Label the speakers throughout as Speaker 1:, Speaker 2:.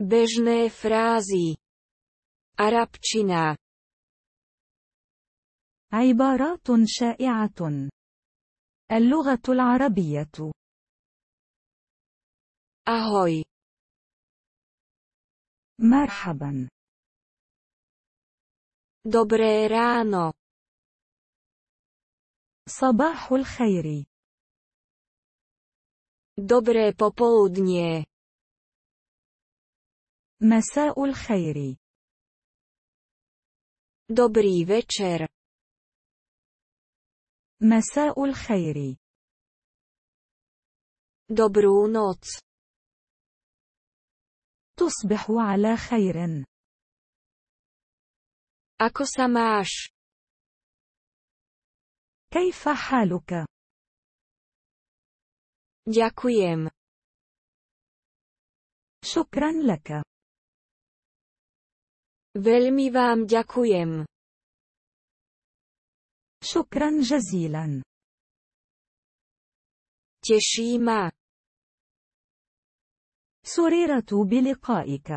Speaker 1: Bežné frázy. Arabčina. عبارات شائعة. اللغة العربية. أهوي. مرحبا. Dobré ráno. صباح الخير. Dobré popoludnie. مساء الخير. Добрий вечер. مساء الخير. Добру ноц. تصبح على خير. Ako sa كيف حالك؟ Ďakujem. شكرا لك. Veľmi vám ďakujem. شكرا جزيلا. Teší ma. سررت بلقائك.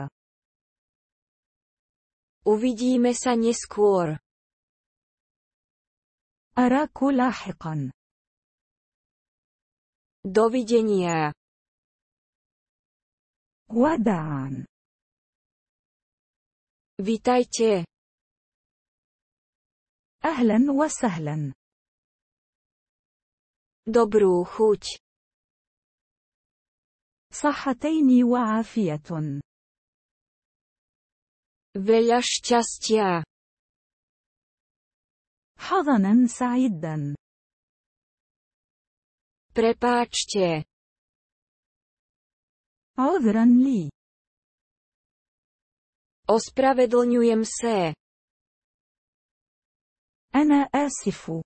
Speaker 1: Uvidíme sa neskôr. أراك لاحقا. Dovidenia. وداعا. Witajcie. أهلا وسهلا. Dobrú chuť. صحتين وعافية. Veľa šťastia. حضنا سعيدا. Prepáčte. عذرا لي. Ospravedlňujem se. أنا آسف.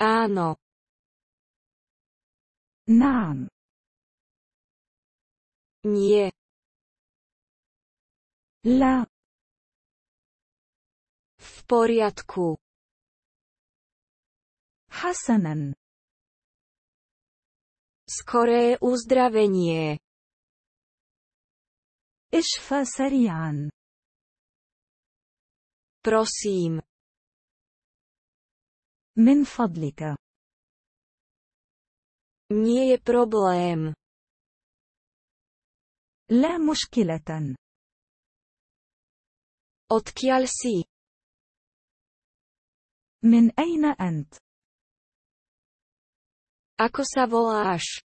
Speaker 1: Áno. نعم. Nie. لا. V poriadku. Hasanen. Skoré uzdravenie. اشفى سريعا. بروسيم من فضلك. نيه بروبليم لا مشكلة. اوتكيال سي. من أين أنت؟ أكو سافولاش.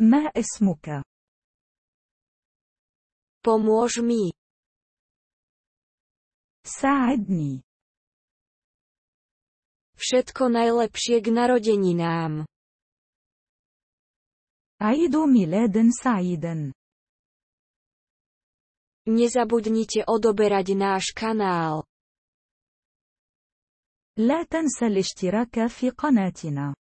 Speaker 1: ما اسمك؟ Pomôž mi. Sádni. Všetko najlepšie k narodeninám. عيد ميلاد سعيدا. Nezabudnite odoberať náš kanál. لا تنسى الاشتراك في قناتنا.